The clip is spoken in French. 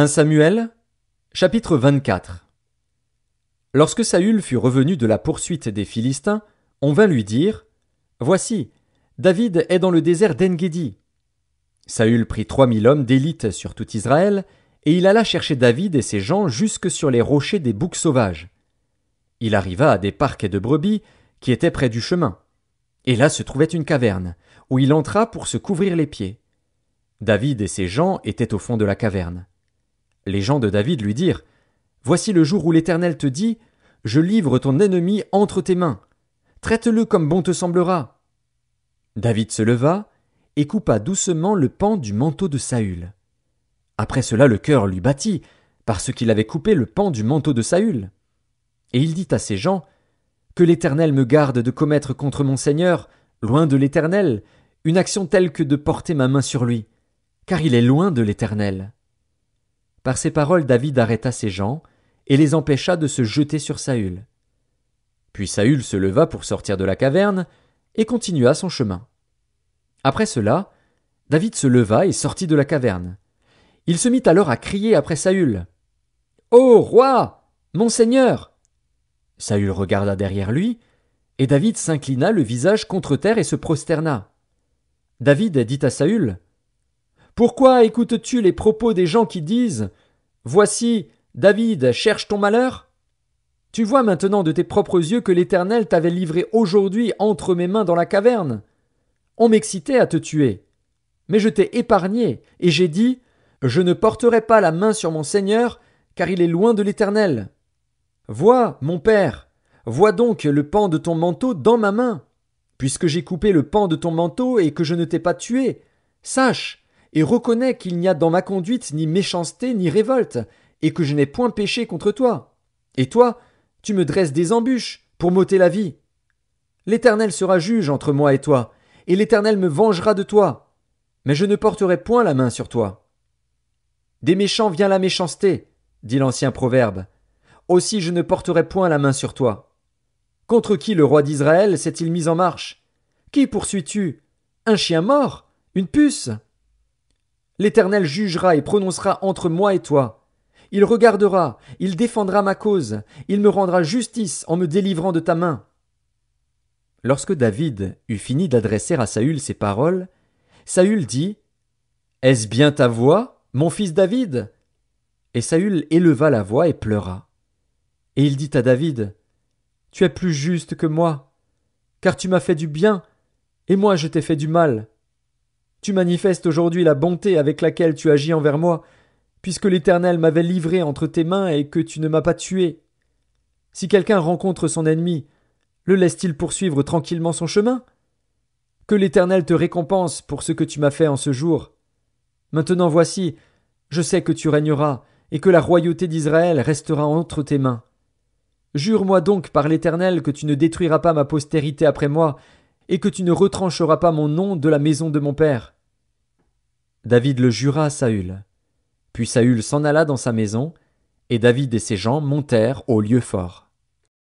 1 Samuel, chapitre 24 Lorsque Saül fut revenu de la poursuite des Philistins, on vint lui dire Voici, David est dans le désert d'Engedi. Saül prit trois mille hommes d'élite sur tout Israël, et il alla chercher David et ses gens jusque sur les rochers des boucs sauvages. Il arriva à des parquets de brebis qui étaient près du chemin. Et là se trouvait une caverne, où il entra pour se couvrir les pieds. David et ses gens étaient au fond de la caverne les gens de David lui dirent Voici le jour où l'Éternel te dit Je livre ton ennemi entre tes mains. Traite-le comme bon te semblera. David se leva et coupa doucement le pan du manteau de Saül. Après cela, le cœur lui battit, parce qu'il avait coupé le pan du manteau de Saül. Et il dit à ses gens Que l'Éternel me garde de commettre contre mon Seigneur, loin de l'Éternel, une action telle que de porter ma main sur lui, car il est loin de l'Éternel. Par ces paroles, David arrêta ses gens et les empêcha de se jeter sur Saül. Puis Saül se leva pour sortir de la caverne et continua son chemin. Après cela, David se leva et sortit de la caverne. Il se mit alors à crier après Saül. Ô roi, mon seigneur Saül regarda derrière lui, et David s'inclina le visage contre terre et se prosterna. David dit à Saül pourquoi écoutes-tu les propos des gens qui disent Voici, David cherche ton malheur Tu vois maintenant de tes propres yeux que l'Éternel t'avait livré aujourd'hui entre mes mains dans la caverne. On m'excitait à te tuer. Mais je t'ai épargné, et j'ai dit Je ne porterai pas la main sur mon Seigneur, car il est loin de l'Éternel. Vois, mon Père, vois donc le pan de ton manteau dans ma main. Puisque j'ai coupé le pan de ton manteau et que je ne t'ai pas tué, sache et reconnais qu'il n'y a dans ma conduite ni méchanceté ni révolte, et que je n'ai point péché contre toi. Et toi, tu me dresses des embûches pour m'ôter la vie. L'Éternel sera juge entre moi et toi, et l'Éternel me vengera de toi. Mais je ne porterai point la main sur toi. Des méchants vient la méchanceté, dit l'ancien proverbe. Aussi je ne porterai point la main sur toi. Contre qui le roi d'Israël s'est-il mis en marche Qui poursuis-tu Un chien mort Une puce L'Éternel jugera et prononcera entre moi et toi. Il regardera, il défendra ma cause, il me rendra justice en me délivrant de ta main. Lorsque David eut fini d'adresser à Saül ces paroles, Saül dit Est-ce bien ta voix, mon fils David Et Saül éleva la voix et pleura. Et il dit à David Tu es plus juste que moi, car tu m'as fait du bien, et moi je t'ai fait du mal. Tu manifestes aujourd'hui la bonté avec laquelle tu agis envers moi, puisque l'Éternel m'avait livré entre tes mains et que tu ne m'as pas tué. Si quelqu'un rencontre son ennemi, le laisse-t-il poursuivre tranquillement son chemin Que l'Éternel te récompense pour ce que tu m'as fait en ce jour. Maintenant voici, je sais que tu régneras, et que la royauté d'Israël restera entre tes mains. Jure-moi donc par l'Éternel que tu ne détruiras pas ma postérité après moi, et que tu ne retrancheras pas mon nom de la maison de mon père. David le jura à Saül. Puis Saül s'en alla dans sa maison, et David et ses gens montèrent au lieu fort.